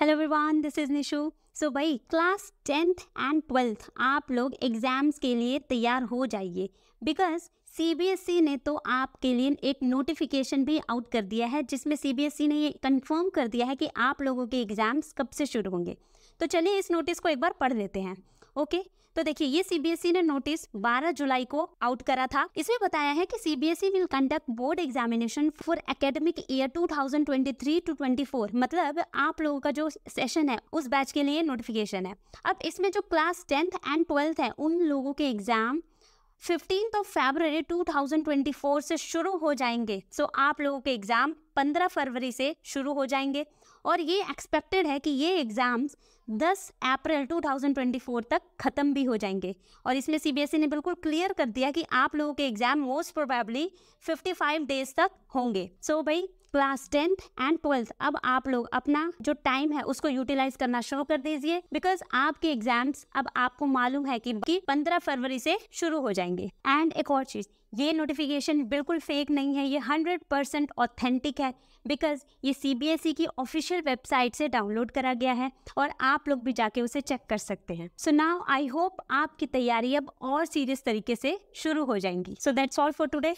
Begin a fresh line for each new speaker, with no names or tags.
hello everyone this is Nishu so भाई class tenth and twelfth आप लोग एग्ज़ाम्स के लिए तैयार हो जाइए बिकॉज सीबीएसई e ने तो आपके लिए एक नोटिफिकेशन भी आउट कर दिया है जिसमें सीबीएसई e ने ये कंफर्म कर दिया है कि आप लोगों के एग्ज़ाम्स कब से शुरू होंगे तो चलिए इस नोटिस को एक बार पढ़ लेते हैं ओके तो देखिए ये सीबीएसई e ने नोटिस 12 जुलाई को आउट करा था इसमें बताया है कि CBSE will conduct board examination for academic year 2023 to 24 मतलब आप लोगों का जो सेशन है उस बैच के लिए नोटिफिकेशन है अब इसमें जो क्लास टेंथ एंड ट्वेल्थ है उन लोगों के एग्जाम फिफ्टीन ऑफ फेबर 2024 से शुरू हो जाएंगे सो so, आप लोगों के एग्जाम 15 फरवरी से शुरू हो जाएंगे और ये एक्सपेक्टेड है कि ये एग्ज़ाम्स 10 अप्रैल 2024 तक ख़त्म भी हो जाएंगे और इसमें सीबीएसई e ने बिल्कुल क्लियर कर दिया कि आप लोगों के एग्ज़ाम मोस्ट प्रोबेबली 55 डेज तक होंगे सो so भाई क्लास टेंथ एंड ट्वेल्थ अब आप लोग अपना जो टाइम है उसको यूटिलाइज करना शुरू कर दीजिए बिकॉज आपके एग्जाम्स अब आपको मालूम है कि पंद्रह फरवरी से शुरू हो जाएंगे एंड एक और चीज़ ये नोटिफिकेशन बिल्कुल फेक नहीं है ये हंड्रेड परसेंट ऑथेंटिक है बिकॉज ये सी e की ऑफिशियल वेबसाइट से डाउनलोड करा गया है और आप लोग भी जाके उसे चेक कर सकते हैं सो नाउ आई होप आपकी तैयारी अब और सीरियस तरीके से शुरू हो जाएंगी so that's all for today